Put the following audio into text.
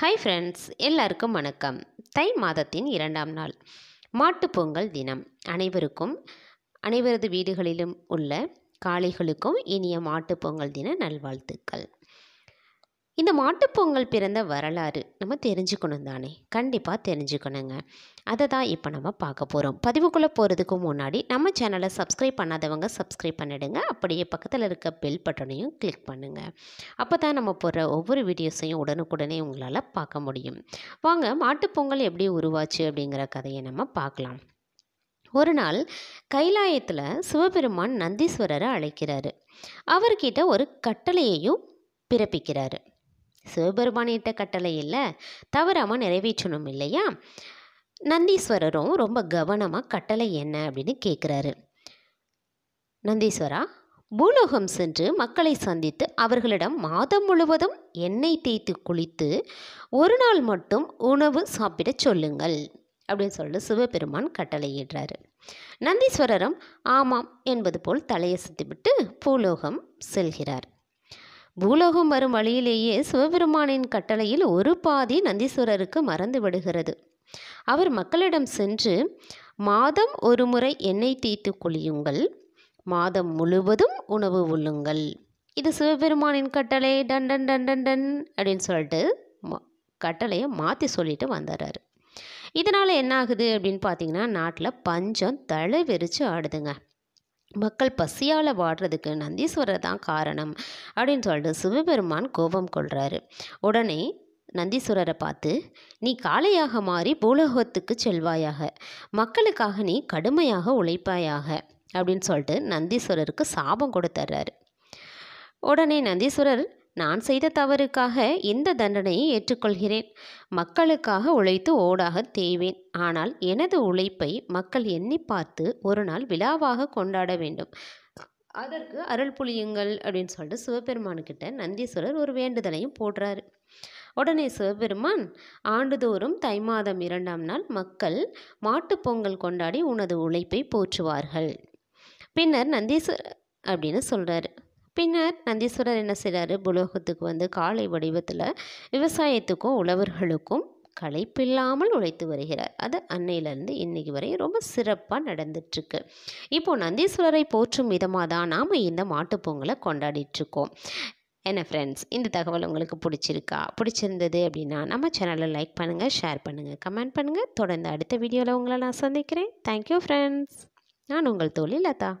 hi friends எல்லாருக்கும் வணக்கம் தை மாதத்தின் இரண்டாம் நாள் மாட்டுப்பொங்கல் தினம் அனைவருக்கும் அனைவரது வீடுகளிலும் உள்ள காளைகளுக்கும் இனிய மாட்டுப்பொங்கல் தின நல்வாழ்த்துக்கள் இந்த மாட்டுப்பொங்கல் பிறந்த வரலாறு நம்ம தெரிஞ்சுக்கணும் தானே கண்டிப்பாக தெரிஞ்சுக்கணுங்க அதை தான் இப்போ நம்ம பார்க்க போகிறோம் பதிவுக்குள்ளே போகிறதுக்கு முன்னாடி நம்ம சேனலை சப்ஸ்கிரைப் பண்ணாதவங்க சப்ஸ்கிரைப் பண்ணிடுங்க அப்படியே பக்கத்தில் இருக்க பெல் பட்டனையும் கிளிக் பண்ணுங்கள் அப்போ தான் நம்ம போடுற ஒவ்வொரு வீடியோஸையும் உடனுக்குடனே உங்களால் பார்க்க முடியும் வாங்க மாட்டுப்பொங்கல் எப்படி உருவாச்சு அப்படிங்கிற கதையை நம்ம பார்க்கலாம் ஒரு நாள் கைலாயத்தில் சிவபெருமான் நந்தீஸ்வரரை அழைக்கிறாரு அவர்கிட்ட ஒரு கட்டளையையும் பிறப்பிக்கிறாரு சிவபெருமானிட்ட கட்டளை இல்லை தவறாமல் நிறைவேற்றணும் இல்லையா நந்தீஸ்வரரும் ரொம்ப கவனமாக கட்டளை என்ன அப்படின்னு கேட்குறாரு நந்தீஸ்வரா பூலோகம் சென்று மக்களை சந்தித்து அவர்களிடம் மாதம் முழுவதும் எண்ணெய் தேய்த்து குளித்து ஒரு நாள் மட்டும் உணவு சாப்பிடச் சொல்லுங்கள் அப்படின்னு சொல்லிட்டு சிவபெருமான் கட்டளையிடுறாரு நந்தீஸ்வரரும் ஆமாம் என்பது போல் தலையை விட்டு பூலோகம் செல்கிறார் பூலோகம் வரும் வழியிலேயே சிவபெருமானின் கட்டளையில் ஒரு பாதி நந்தீஸ்வரருக்கு மறந்து விடுகிறது அவர் மக்களிடம் சென்று மாதம் ஒரு முறை எண்ணெய் தீத்து குளியுங்கள் மாதம் முழுவதும் உணவு உள்ளுங்கள் இது சிவபெருமானின் கட்டளை டன் டன் டன் டன் டன் அப்படின்னு சொல்லிட்டு கட்டளையை மாற்றி சொல்லிட்டு வந்துடுறாரு இதனால் என்ன ஆகுது அப்படின்னு பார்த்தீங்கன்னா நாட்டில் பஞ்சம் தலை வெறிச்சு ஆடுதுங்க மக்கள் பசியால் வாடுறதுக்கு நந்தீஸ்வரர் தான் காரணம் அப்படின்னு சொல்லிட்டு சிவபெருமான் கோபம் கொள்கிறாரு உடனே நந்தீஸ்வரரை பார்த்து நீ காளையாக மாறி பூலோகத்துக்கு செல்வாயாக மக்களுக்காக நீ கடுமையாக உழைப்பாயாக அப்படின்னு சொல்லிட்டு நந்தீஸ்வரருக்கு சாபம் கொடுத்துட்றாரு உடனே நந்தீஸ்வரர் நான் செய்த தவறுக்காக இந்த தண்டனையை ஏற்றுக்கொள்கிறேன் மக்களுக்காக உழைத்து ஓடாக தேய்வேன் ஆனால் எனது உழைப்பை மக்கள் எண்ணி பார்த்து ஒரு நாள் விழாவாக கொண்டாட வேண்டும் அதற்கு அருள் புளியுங்கள் அப்படின்னு சொல்லிட்டு சிவபெருமான்கிட்ட நந்தீஸ்வரர் ஒரு வேண்டுதலையும் போடுறாரு உடனே சிவபெருமான் ஆண்டுதோறும் தை மாதம் இரண்டாம் நாள் மக்கள் மாட்டுப்பொங்கல் பொங்கல் கொண்டாடி உனது உழைப்பை போற்றுவார்கள் பின்னர் நந்தீஸ்வரர் அப்படின்னு சொல்கிறாரு பின்னர் நந்தீஸ்வரர் என்ன செய்கிறார் புலோகத்துக்கு வந்து காலை வடிவத்தில் விவசாயத்துக்கும் உழவர்களுக்கும் களைப்பில்லாமல் உழைத்து வருகிறார் அது அன்னையிலேருந்து இன்றைக்கு வரை ரொம்ப சிறப்பாக நடந்துட்டுருக்கு இப்போது நந்தீஸ்வரரை போற்றும் விதமாக தான் நாம் இந்த மாட்டுப்பொங்கலை கொண்டாடிட்டுருக்கோம் என்ன ஃப்ரெண்ட்ஸ் இந்த தகவல் உங்களுக்கு பிடிச்சிருக்கா பிடிச்சிருந்தது அப்படின்னா நம்ம சேனலை லைக் பண்ணுங்கள் ஷேர் பண்ணுங்கள் கமெண்ட் பண்ணுங்கள் தொடர்ந்து அடுத்த வீடியோவில் உங்களை நான் சந்திக்கிறேன் தேங்க்யூ ஃப்ரெண்ட்ஸ் நான் உங்கள் தோழி லதா